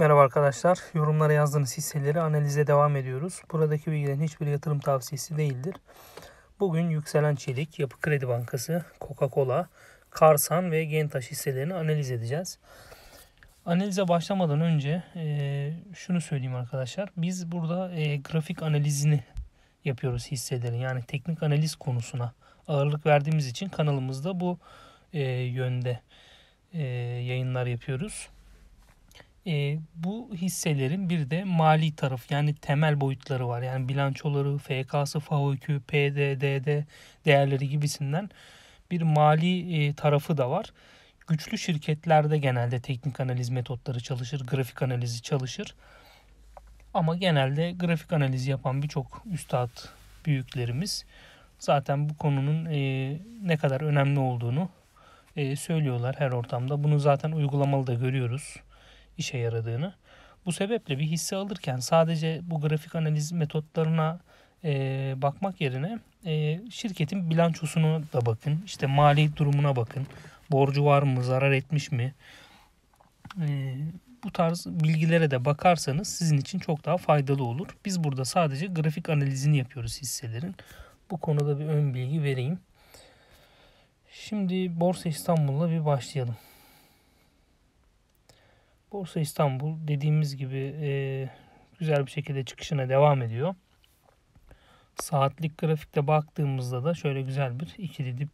Merhaba arkadaşlar. Yorumlara yazdığınız hisseleri analize devam ediyoruz. Buradaki bilgilerin hiçbir yatırım tavsiyesi değildir. Bugün Yükselen Çelik, Yapı Kredi Bankası, Coca-Cola, Karsan ve Gentaş hisselerini analiz edeceğiz. Analize başlamadan önce e, şunu söyleyeyim arkadaşlar. Biz burada e, grafik analizini yapıyoruz hisselerin. Yani teknik analiz konusuna ağırlık verdiğimiz için kanalımızda bu e, yönde e, yayınlar yapıyoruz. E, bu hisselerin bir de mali taraf yani temel boyutları var. Yani bilançoları, FK'sı, FAOQ, PDDD değerleri gibisinden bir mali e, tarafı da var. Güçlü şirketlerde genelde teknik analiz metotları çalışır, grafik analizi çalışır. Ama genelde grafik analizi yapan birçok üstad büyüklerimiz zaten bu konunun e, ne kadar önemli olduğunu e, söylüyorlar her ortamda. Bunu zaten uygulamalı da görüyoruz işe yaradığını. Bu sebeple bir hisse alırken sadece bu grafik analiz metotlarına e, bakmak yerine e, şirketin bilançosunu da bakın. İşte mali durumuna bakın. Borcu var mı? Zarar etmiş mi? E, bu tarz bilgilere de bakarsanız sizin için çok daha faydalı olur. Biz burada sadece grafik analizini yapıyoruz hisselerin. Bu konuda bir ön bilgi vereyim. Şimdi Borsa İstanbul'la bir başlayalım. Borsa İstanbul dediğimiz gibi e, güzel bir şekilde çıkışına devam ediyor. Saatlik grafikte baktığımızda da şöyle güzel bir ikili dip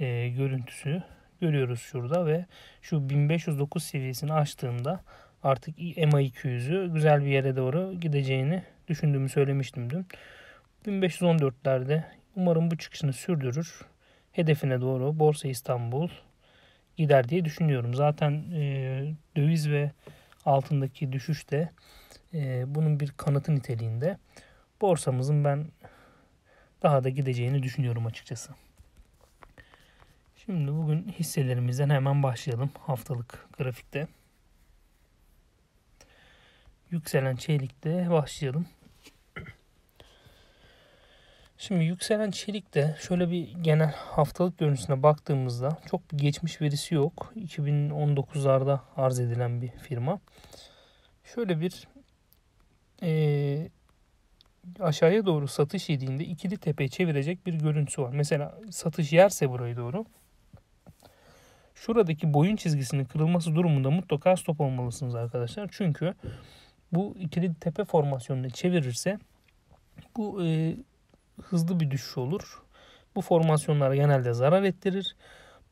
e, görüntüsü görüyoruz şurada ve şu 1509 seviyesini açtığında artık ma 200'ü güzel bir yere doğru gideceğini düşündüğümü söylemiştim dün. 1514'lerde umarım bu çıkışını sürdürür. Hedefine doğru Borsa İstanbul gider diye düşünüyorum. Zaten e, döviz ve altındaki düşüş de e, bunun bir kanıtı niteliğinde. Borsamızın ben daha da gideceğini düşünüyorum açıkçası. Şimdi bugün hisselerimizden hemen başlayalım haftalık grafikte. Yükselen çeylikte başlayalım. Şimdi yükselen çelikte şöyle bir genel haftalık görüntüsüne baktığımızda çok bir geçmiş verisi yok. 2019'larda arz edilen bir firma. Şöyle bir e, aşağıya doğru satış yediğinde ikili tepe çevirecek bir görüntüsü var. Mesela satış yerse buraya doğru şuradaki boyun çizgisinin kırılması durumunda mutlaka stop olmalısınız arkadaşlar. Çünkü bu ikili tepe formasyonunu çevirirse bu e, hızlı bir düşüş olur. Bu formasyonlar genelde zarar ettirir.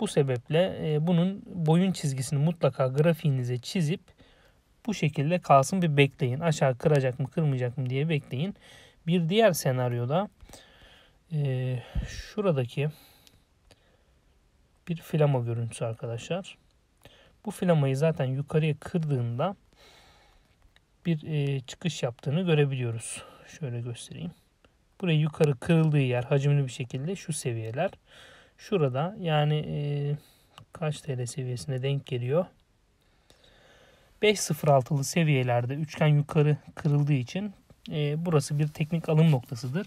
Bu sebeple e, bunun boyun çizgisini mutlaka grafiğinize çizip bu şekilde kalsın bir bekleyin. Aşağı kıracak mı kırmayacak mı diye bekleyin. Bir diğer senaryoda e, şuradaki bir filama görüntüsü arkadaşlar. Bu filamayı zaten yukarıya kırdığında bir e, çıkış yaptığını görebiliyoruz. Şöyle göstereyim. Buraya yukarı kırıldığı yer hacimli bir şekilde şu seviyeler. Şurada yani e, kaç TL seviyesine denk geliyor? 5.06'lı seviyelerde üçgen yukarı kırıldığı için e, burası bir teknik alım noktasıdır.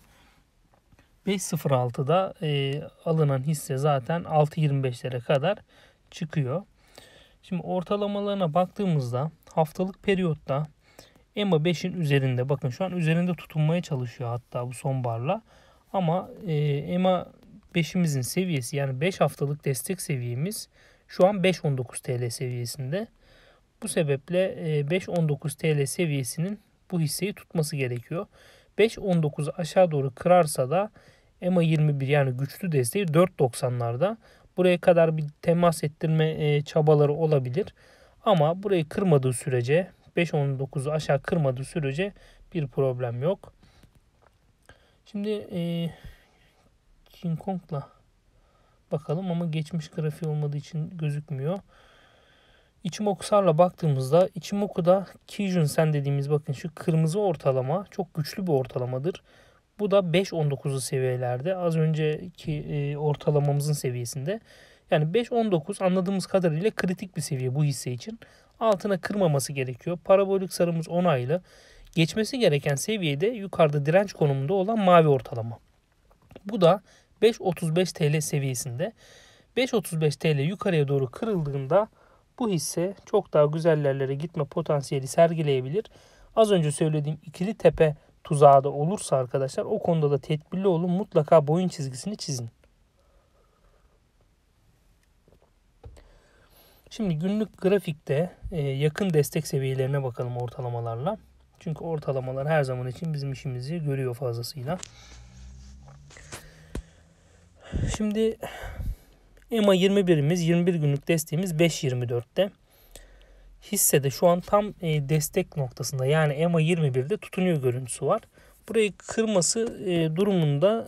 5.06'da e, alınan hisse zaten 6.25'lere kadar çıkıyor. Şimdi ortalamalarına baktığımızda haftalık periyotta EMA 5'in üzerinde. Bakın şu an üzerinde tutunmaya çalışıyor hatta bu son barla. Ama e, EMA 5'imizin seviyesi yani 5 haftalık destek seviyemiz şu an 5.19 TL seviyesinde. Bu sebeple 5.19 e, TL seviyesinin bu hisseyi tutması gerekiyor. 5.19 aşağı doğru kırarsa da EMA 21 yani güçlü desteği 4.90'larda. Buraya kadar bir temas ettirme e, çabaları olabilir. Ama burayı kırmadığı sürece 5.19'u aşağı kırmadığı sürece bir problem yok. Şimdi e, King Kong'la bakalım ama geçmiş grafiği olmadığı için gözükmüyor. Ichimoku baktığımızda Ichimoku'da Kijun Sen dediğimiz bakın şu kırmızı ortalama çok güçlü bir ortalamadır. Bu da 5.19'lu seviyelerde az önceki e, ortalamamızın seviyesinde. Yani 5.19 anladığımız kadarıyla kritik bir seviye bu hisse için altına kırmaması gerekiyor. Parabolik sarımız onaylı. Geçmesi gereken seviyede yukarıda direnç konumunda olan mavi ortalama. Bu da 5.35 TL seviyesinde. 5.35 TL yukarıya doğru kırıldığında bu hisse çok daha güzellerlere gitme potansiyeli sergileyebilir. Az önce söylediğim ikili tepe tuzağı da olursa arkadaşlar o konuda da tedbirli olun mutlaka boyun çizgisini çizin. Şimdi günlük grafikte e, yakın destek seviyelerine bakalım ortalamalarla. Çünkü ortalamalar her zaman için bizim işimizi görüyor fazlasıyla. Şimdi EMA 21'imiz 21 günlük desteğimiz 5.24'te. Hisse de şu an tam e, destek noktasında yani EMA 21'de tutunuyor görüntüsü var. Burayı kırması e, durumunda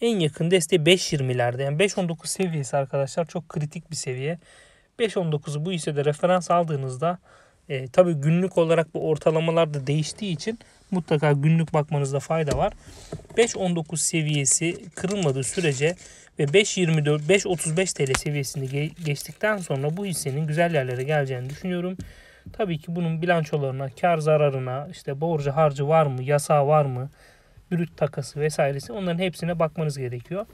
en yakın desteği 5.20'lerde yani 5.19 seviyesi arkadaşlar çok kritik bir seviye. 5.19'u bu hissede referans aldığınızda e, tabii günlük olarak bu ortalamalar da değiştiği için mutlaka günlük bakmanızda fayda var. 5.19 seviyesi kırılmadığı sürece ve 5.24 5.35 TL seviyesini geçtikten sonra bu hissenin güzel yerlere geleceğini düşünüyorum. Tabii ki bunun bilançolarına, kar zararına, işte borcu harcı var mı, yasağı var mı, brüt takası vesairesi onların hepsine bakmanız gerekiyor.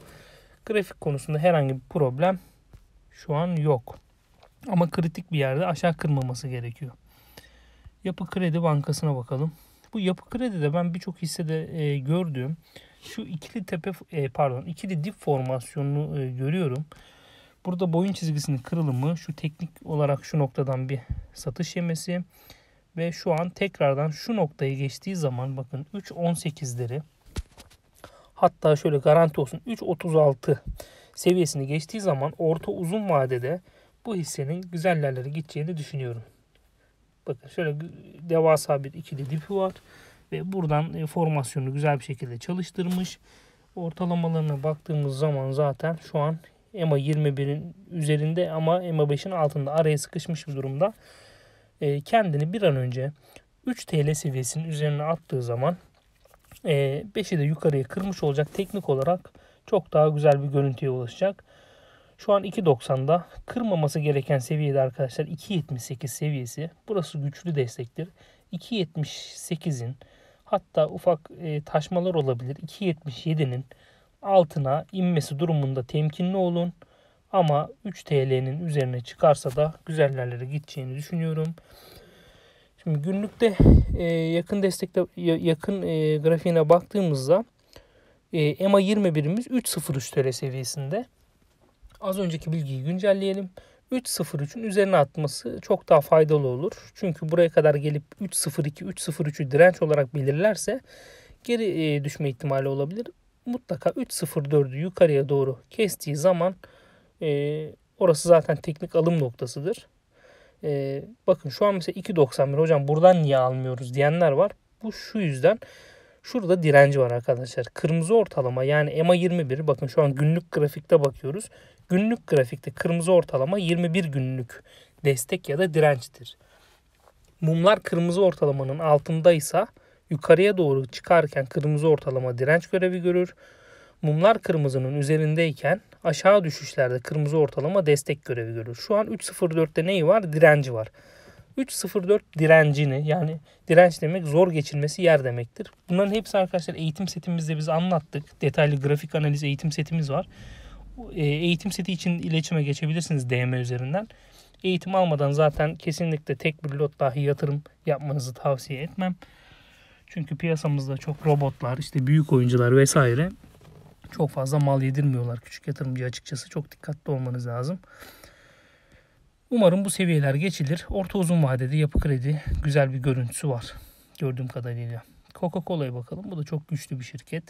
Grafik konusunda herhangi bir problem şu an yok. Ama kritik bir yerde aşağı kırmaması gerekiyor. Yapı Kredi Bankası'na bakalım. Bu Yapı Kredi'de ben birçok hissede e, gördüğüm şu ikili tepe e, pardon ikili dip formasyonunu e, görüyorum. Burada boyun çizgisinin kırılımı şu teknik olarak şu noktadan bir satış yemesi ve şu an tekrardan şu noktaya geçtiği zaman bakın 3.18'leri hatta şöyle garanti olsun 3.36 seviyesini geçtiği zaman orta uzun vadede bu hissenin güzellerlere gideceğini düşünüyorum. Bakın şöyle devasa bir ikili dipi var ve buradan e, formasyonu güzel bir şekilde çalıştırmış. Ortalamalarına baktığımız zaman zaten şu an EMA 21'in üzerinde ama EMA 5'in altında araya sıkışmış bir durumda. E, kendini bir an önce 3 TL seviyesinin üzerine attığı zaman 5'i e, de yukarıya kırmış olacak teknik olarak çok daha güzel bir görüntüye ulaşacak. Şu an 2.90'da kırmaması gereken seviyede arkadaşlar 2.78 seviyesi. Burası güçlü destektir. 2.78'in hatta ufak e, taşmalar olabilir. 2.77'nin altına inmesi durumunda temkinli olun. Ama 3 TL'nin üzerine çıkarsa da güzellerlere yerlere gideceğini düşünüyorum. Şimdi günlükte e, yakın destekte yakın e, grafiğine baktığımızda e, EMA 21'imiz 3.03 TL seviyesinde. Az önceki bilgiyi güncelleyelim. 3.03'ün üzerine atması çok daha faydalı olur. Çünkü buraya kadar gelip 3.02, 3.03'ü direnç olarak belirlerse geri e, düşme ihtimali olabilir. Mutlaka 3.04'ü yukarıya doğru kestiği zaman e, orası zaten teknik alım noktasıdır. E, bakın şu an mesela 2.91 hocam buradan niye almıyoruz diyenler var. Bu şu yüzden şurada direnci var arkadaşlar. Kırmızı ortalama yani EMA 21 bakın şu an günlük grafikte bakıyoruz. Günlük grafikte kırmızı ortalama 21 günlük destek ya da dirençtir. Mumlar kırmızı ortalamanın altındaysa yukarıya doğru çıkarken kırmızı ortalama direnç görevi görür. Mumlar kırmızının üzerindeyken aşağı düşüşlerde kırmızı ortalama destek görevi görür. Şu an 3.04'te neyi var? Direnci var. 3.04 direncini yani direnç demek zor geçilmesi yer demektir. Bunların hepsi arkadaşlar eğitim setimizde biz anlattık. Detaylı grafik analiz eğitim setimiz var. E, eğitim seti için iletişime geçebilirsiniz DM üzerinden. Eğitim almadan zaten kesinlikle tek bir lot dahi yatırım yapmanızı tavsiye etmem. Çünkü piyasamızda çok robotlar, işte büyük oyuncular vesaire çok fazla mal yedirmiyorlar küçük yatırımcı açıkçası. Çok dikkatli olmanız lazım. Umarım bu seviyeler geçilir. Orta uzun vadede yapı kredi güzel bir görüntüsü var gördüğüm kadarıyla. Coca-Cola'ya bakalım. Bu da çok güçlü bir şirket.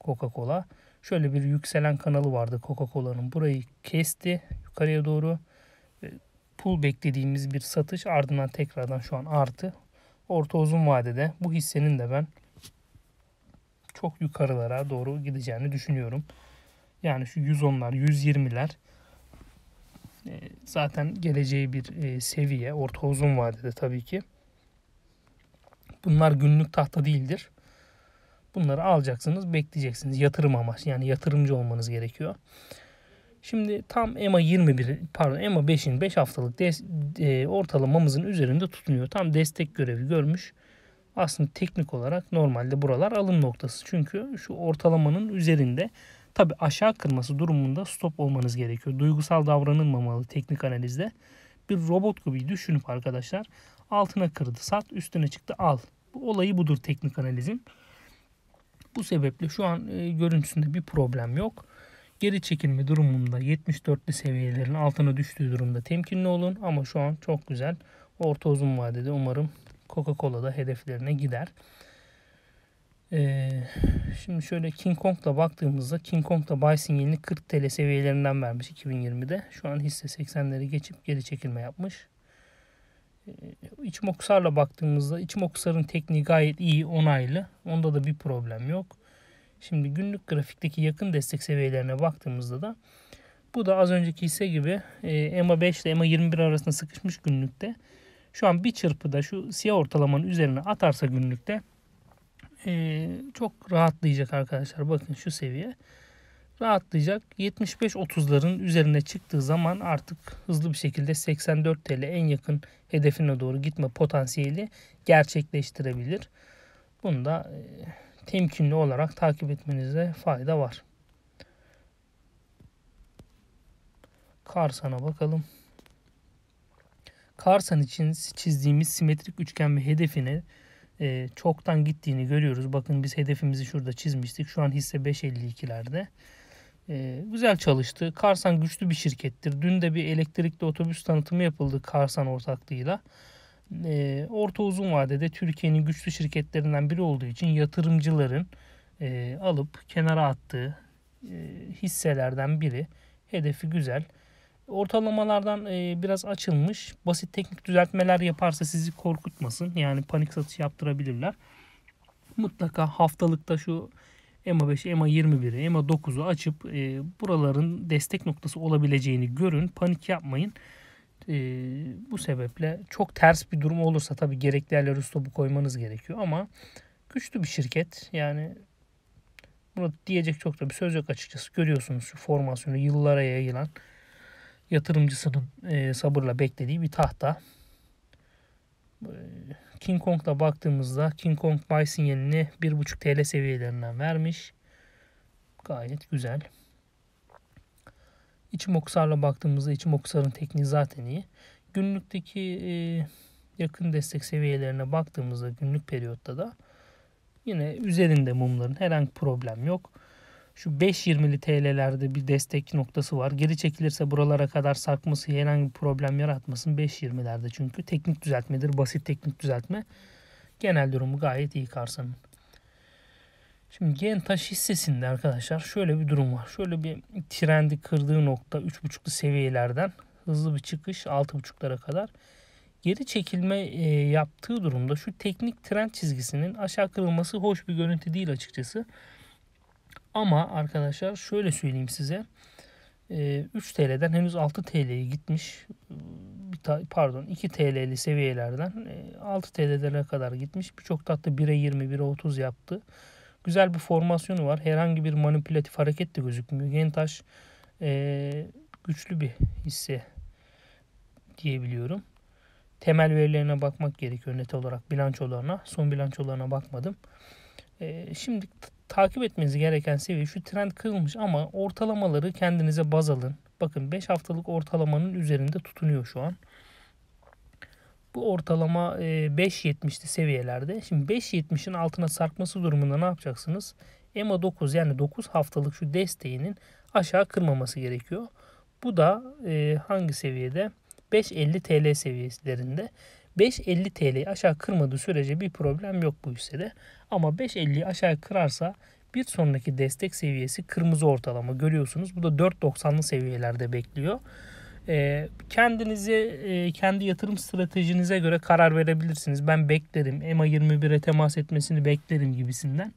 Coca-Cola. Şöyle bir yükselen kanalı vardı Coca-Cola'nın. Burayı kesti yukarıya doğru. Pul beklediğimiz bir satış ardından tekrardan şu an artı. Orta uzun vadede bu hissenin de ben çok yukarılara doğru gideceğini düşünüyorum. Yani şu 110'lar, 120'ler e, zaten geleceği bir e, seviye. Orta uzun vadede tabii ki. Bunlar günlük tahta değildir. Bunları alacaksınız, bekleyeceksiniz. Yatırım amaç yani yatırımcı olmanız gerekiyor. Şimdi tam EMA 21 pardon EMA 5'in 5 haftalık des, e, ortalamamızın üzerinde tutunuyor. Tam destek görevi görmüş. Aslında teknik olarak normalde buralar alım noktası. Çünkü şu ortalamanın üzerinde tabi aşağı kırması durumunda stop olmanız gerekiyor. Duygusal davranılmamalı teknik analizde. Bir robot gibi düşünüp arkadaşlar altına kırdı sat üstüne çıktı al. Bu olayı budur teknik analizin. Bu sebeple şu an e, görüntüsünde bir problem yok. Geri çekilme durumunda 74'lü seviyelerin altına düştüğü durumda temkinli olun ama şu an çok güzel. Orta uzun vadede umarım Coca-Cola da hedeflerine gider. Ee, şimdi şöyle King Kong'la baktığımızda King Kong'la buy sinyalini 40 TL seviyelerinden vermiş 2020'de. Şu an hisse 80'leri geçip geri çekilme yapmış. Ee, iç moksarla baktığımızda iç moksarın tekniği gayet iyi onaylı. Onda da bir problem yok. Şimdi günlük grafikteki yakın destek seviyelerine baktığımızda da bu da az önceki hisse gibi EMA 5 ile EMA 21 arasında sıkışmış günlükte. Şu an bir çırpıda şu siyah ortalamanın üzerine atarsa günlükte e, çok rahatlayacak arkadaşlar. Bakın şu seviye rahatlayacak. 75-30'ların üzerine çıktığı zaman artık hızlı bir şekilde 84 TL en yakın hedefine doğru gitme potansiyeli gerçekleştirebilir. Bunu da e, temkinli olarak takip etmenize fayda var. Karsan'a bakalım. Karsan için çizdiğimiz simetrik üçgen ve hedefini e, çoktan gittiğini görüyoruz. Bakın biz hedefimizi şurada çizmiştik. Şu an hisse 5.52'lerde. Ee, güzel çalıştı. Karsan güçlü bir şirkettir. Dün de bir elektrikli otobüs tanıtımı yapıldı Karsan ortaklığıyla. Ee, orta uzun vadede Türkiye'nin güçlü şirketlerinden biri olduğu için yatırımcıların e, alıp kenara attığı e, hisselerden biri. Hedefi güzel. Ortalamalardan e, biraz açılmış. Basit teknik düzeltmeler yaparsa sizi korkutmasın. Yani panik satış yaptırabilirler. Mutlaka haftalıkta şu EMA 5, EMA 21'i, EMA 9'u açıp e, buraların destek noktası olabileceğini görün. Panik yapmayın. E, bu sebeple çok ters bir durum olursa tabii gerekli yerlere stopu koymanız gerekiyor ama güçlü bir şirket. Yani buna diyecek çok da bir söz yok açıkçası. Görüyorsunuz şu formasyonu yıllara yayılan yatırımcısının e, sabırla beklediği bir tahta. Ee, King Kong'da baktığımızda King Kong buy sinyalini 1.5 TL seviyelerinden vermiş. Gayet güzel. İçimoksar'la baktığımızda İçimoksar'ın tekniği zaten iyi. Günlükteki e, yakın destek seviyelerine baktığımızda günlük periyotta da yine üzerinde mumların herhangi problem yok şu 5.20'li TL'lerde bir destek noktası var. Geri çekilirse buralara kadar sarkması herhangi bir problem yaratmasın 5.20'lerde çünkü teknik düzeltmedir. Basit teknik düzeltme. Genel durumu gayet iyi Kars'ın. Şimdi Gen Gentaş hissesinde arkadaşlar şöyle bir durum var. Şöyle bir trendi kırdığı nokta 3.5'lu seviyelerden hızlı bir çıkış 6.5'lara kadar geri çekilme e, yaptığı durumda şu teknik trend çizgisinin aşağı kırılması hoş bir görüntü değil açıkçası. Ama arkadaşlar şöyle söyleyeyim size. 3 ee, TL'den henüz 6 TL'ye gitmiş. Pardon 2 TL'li seviyelerden 6 e, TL'lere kadar gitmiş. Birçok tatlı 1'e 20, 1'e 30 yaptı. Güzel bir formasyonu var. Herhangi bir manipülatif hareket de gözükmüyor. Gentaş e, güçlü bir hisse diyebiliyorum. Temel verilerine bakmak gerekiyor net olarak bilançolarına. Son bilançolarına bakmadım. E, şimdi takip etmeniz gereken seviye şu trend kırılmış ama ortalamaları kendinize baz alın. Bakın 5 haftalık ortalamanın üzerinde tutunuyor şu an. Bu ortalama 5.70'li e, seviyelerde. Şimdi 5.70'in altına sarkması durumunda ne yapacaksınız? EMA 9 yani 9 haftalık şu desteğinin aşağı kırmaması gerekiyor. Bu da e, hangi seviyede? 5.50 TL seviyelerinde. 5.50 TL aşağı kırmadığı sürece bir problem yok bu hissede. Ama 5.50'yi aşağı kırarsa bir sonraki destek seviyesi kırmızı ortalama görüyorsunuz. Bu da 4.90'lı seviyelerde bekliyor. Ee, kendinizi e, kendi yatırım stratejinize göre karar verebilirsiniz. Ben beklerim. EMA 21'e temas etmesini beklerim gibisinden.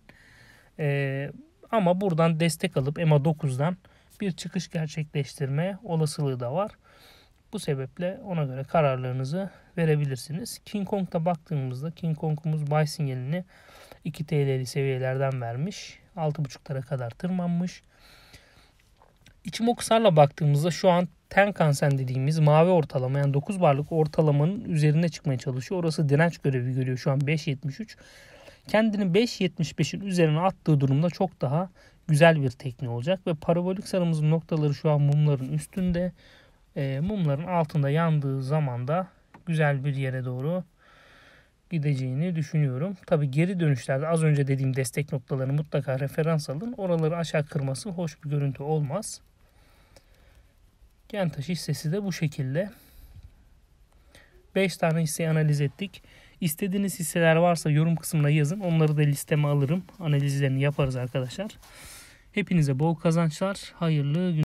Ee, ama buradan destek alıp EMA 9'dan bir çıkış gerçekleştirme olasılığı da var. Bu sebeple ona göre kararlarınızı verebilirsiniz. King Kong'da baktığımızda King Kong'umuz buy sinyalini 2 TL'li seviyelerden vermiş. 6.5'lara kadar tırmanmış. İçimokusar'la baktığımızda şu an Tenkansen dediğimiz mavi ortalama yani 9 barlık ortalamanın üzerine çıkmaya çalışıyor. Orası direnç görevi görüyor şu an 5.73. Kendini 5.75'in üzerine attığı durumda çok daha güzel bir tekne olacak ve parabolik sarımızın noktaları şu an mumların üstünde. Ee, mumların altında yandığı zaman da güzel bir yere doğru gideceğini düşünüyorum. Tabi geri dönüşlerde az önce dediğim destek noktalarını mutlaka referans alın. Oraları aşağı kırması hoş bir görüntü olmaz. Gen taşı hissesi de bu şekilde. 5 tane hisseyi analiz ettik. İstediğiniz hisseler varsa yorum kısmına yazın. Onları da listeme alırım. Analizlerini yaparız arkadaşlar. Hepinize bol kazançlar, hayırlı günler.